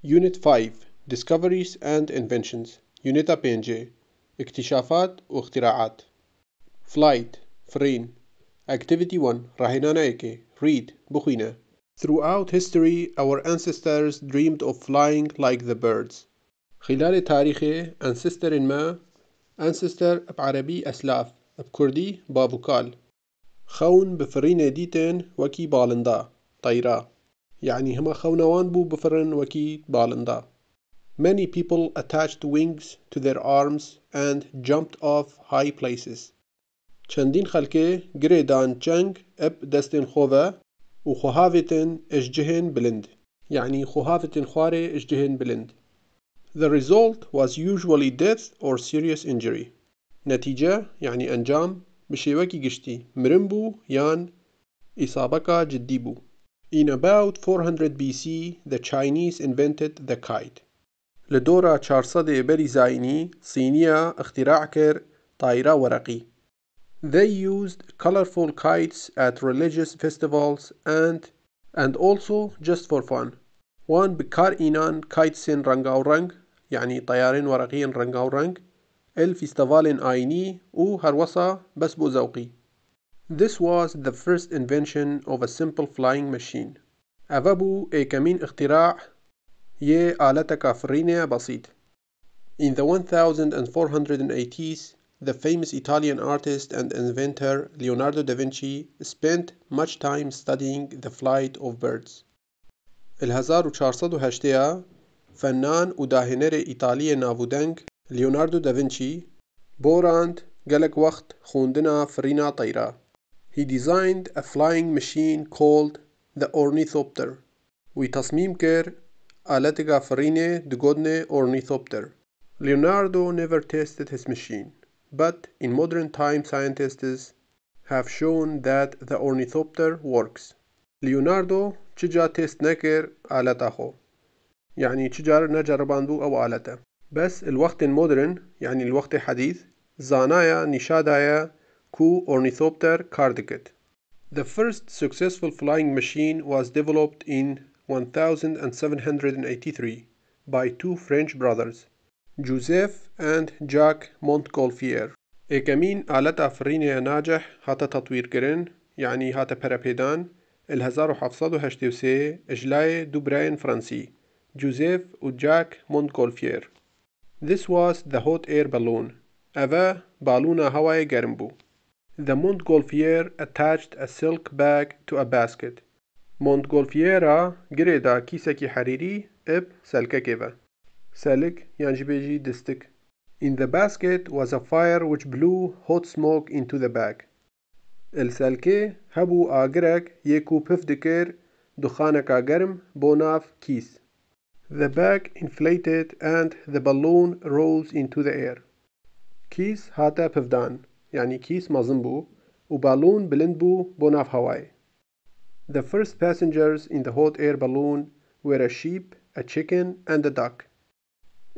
Unit 5 Discoveries and Inventions Ünite 5 اكتشافات واختراعات Flight Frame Activity 1 رهنانا ايكي Read بخينا Throughout history our ancestors dreamed of flying like the birds خلال تاريخ ancestor ما ancestor بعربي أسلاف بكردي بابوكال خون بفرينة ديتن وكي بالندا طيرا يعني هما خونوان بو بفرن وكي بالندا Many people attached wings to their arms and jumped off high places. چندین خلکه گره دان چنگ اب دستن خوه و خوهاوتن اشجهن بلند يعني خوهاوتن خواره اشجهن بلند The result was usually death or serious injury. نتيجة يعني أنجام بشيوكي قشتي مرمبو يان إصابك جدي بو In about 400 BC, the Chinese invented the kite. لە دۆرە 400 بەری زاینی سینیە اختراع کرد تایرە وەرەقی. They used colorful kites at religious festivals and and also just for fun. وان بكار إينان كايتسين رنغاورنغ يعني طيارين ورقيين رنغاورنغ الفيستفالين آيني و هروسة بس بو زوقي This was the first invention of a simple flying machine أبابو a كمين اختراع ي آلة كافرينة بسيط In the 1480s, the famous Italian artist and inventor Leonardo da Vinci spent much time studying the flight of birds. ال 1408 فنان وداهنر ایتالی ناودنگ لیوناردو داوینچی بوراند گلک وقت خوندنا فرینا طیره he designed a flying machine called the ornithopter We وتصميم كير آلات غافرين دجودن ornithopter Leonardo never tested his machine but in modern time scientists have shown that the ornithopter works ليوناردو تشجا تيست نكر آلته يعني تشجار نجرباندو أو آلته بس الوقت المودرن يعني الوقت الحديث زانايا نشادايا Ku Ornithopter Cardicid. The first successful flying machine was developed in 1783 by two French brothers, Joseph and Jacques Montgolfier. اكمين آلت آفرین ناجح هات تطویر کرن يعني هات پرپیدان الهزار وحفصد اجلاي دوبراين فرنسي جوزيف وجاك مونتgolfier. This was the hot air balloon. The Montgolfier attached a silk bag to a basket. Montgolfiera greda kîsekî hariri ib selkekeva. Selik yan distik. In the basket was a fire which blew hot smoke into the bag. El selkê habu agirek yekup ku piv germ bo kîs. The bag inflated and the balloon rose into the air. Kîs hatap pivdan. يعني كيس مزن بو و بالون بلند بو بۆ ناف هەوای. The first passengers in the hot air balloon were a sheep, a chicken and a duck.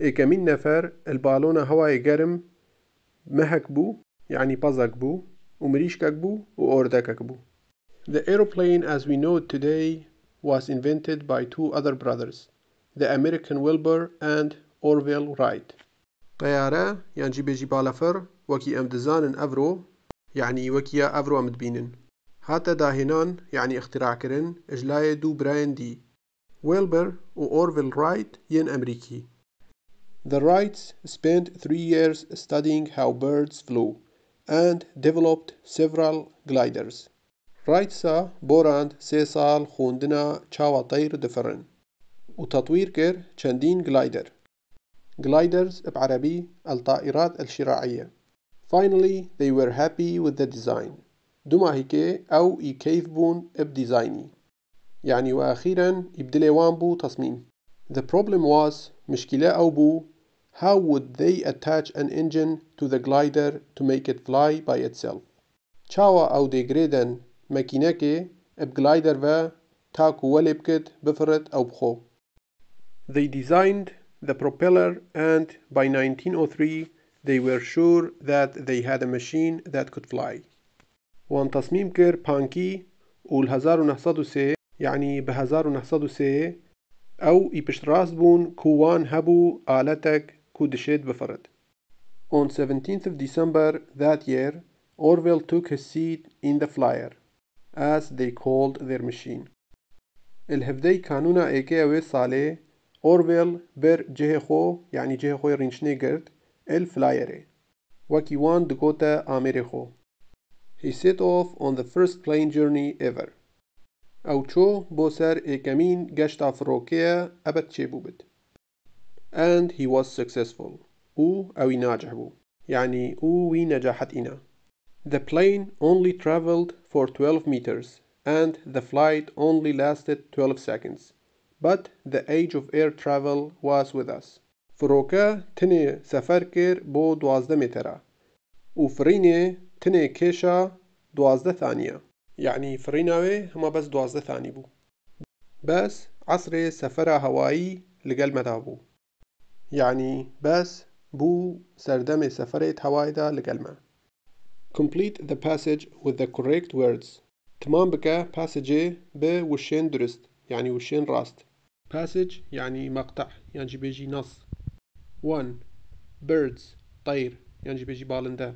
ئێکەمین نفر البالۆنە هواي گەرم مهك بو يعني پەزەک بو و مریشکەک بوو و ئۆردەکەک بوو. The aeroplane as we know it today was invented by two other brothers, the American Wilbur and Orville Wright. طيارة يعني جيبي جيبالة فر وەکی ئەمدزانن ئەڤرۆ یعنی يعني وەکیە ئەڤرۆم دبینن هاتە داهێنان یعنی يعني اختراعکردن ئەژلایە دوو برایەندی وێلبەر و ئۆڤل ڕایت یەن ئەمریکی The Wrights spent three years studying how birds flew and developed several gliders. ڕایتسا بۆراند سێ ساڵ خوندنە چاوەتەیر دفرن و تەطویر کرد چەندین گلایدر گلایدرز بە عەرەبی ئەلتائیرات ئەلشیراعیە Finally, they were happy with the design دوما هيكي أو يكيفبون بديزايني يعني وأخيرا يبدلي وان بو تصميم The problem was مشكلة أو بو how would they attach an engine to the glider to make it fly by itself چاوا أو ديجريدن اب بجلايدر و تاكو ولي بفرت أو بخو They designed the propeller and by 1903 They were sure that they had a machine that could fly وان تصميم كير بانكي و 1903 يعني ب 1903 او اي بشتراس بون كوان هبو آلتك كودشيد بفرد On 17th of December that year, Orwell took his seat in the Flyer, as they called their machine. الهفدي كانونا ايكي اوي سالي أورويل بر جهه خو يعني جهه خو رينشني قرد الفلايري وكيوان دكوتا آمريخو He set off on the first plane journey ever. او چو بو سر اکمین گشت افروکیه And he was successful. او اوی yani بو. يعني The plane only traveled for 12 meters and the flight only lasted 12 seconds. But the age of air travel was with us. فرۆکە تنێ سەفەر کرد بۆ دوازدە مێتەرە و فرینێ تنێ کێشە دوازدە ثانیە یعنی فریناوێ هەمە بەس دوازدە ثانی بوو بەس عسرێ سەفەرە هەوایی لەگەل مەدا بوو یعنی بەس بوو سەردەمێ سەفرێت هەوایدا لەگەلمە complete the passage with the correct words تمام بکە پاسجێ بە وشێن درست یعنی وشێن ڕاست passage یعنی مەقتع یانجی بێژی نەست 1. Birds طير يعني بيجي بالنده,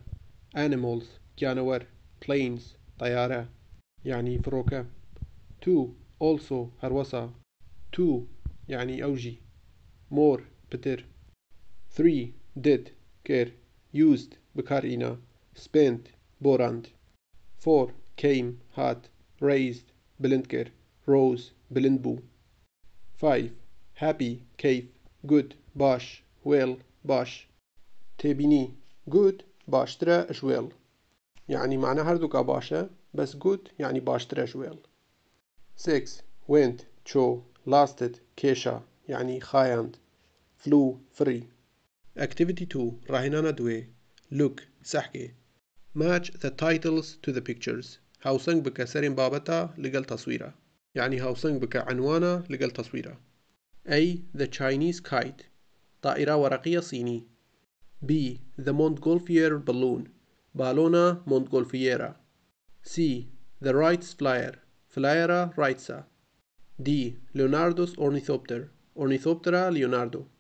animals canavar planes طيارة يعني فروكة 2 also هروسة Two, يعني أوجي more بتر 3 did كر used بكار spent بورند 4 came had raised بلند كر rose بلند بو 5 happy كيف good باش ويل باش تبيني جود باشترا شويل يعني معنى هردوكا باشا بس جود يعني باشترا شويل 6 went تشو lasted كيشا يعني خايند فلو فري Activity 2 راهنانا دوي look سحكي match the titles to the pictures هاوسنگ بك سرين بابتا لقل تصويره يعني هاوسنگ بك عنوانا لقل تصويره A. The Chinese Kite طائرة ورقية صيني B. The Montgolfier Balloon بالونة مونتغولفييرا C. The Wright's Flyer فلايرا رايتسا D. Leonardo's Ornithopter Ornithoptera Leonardo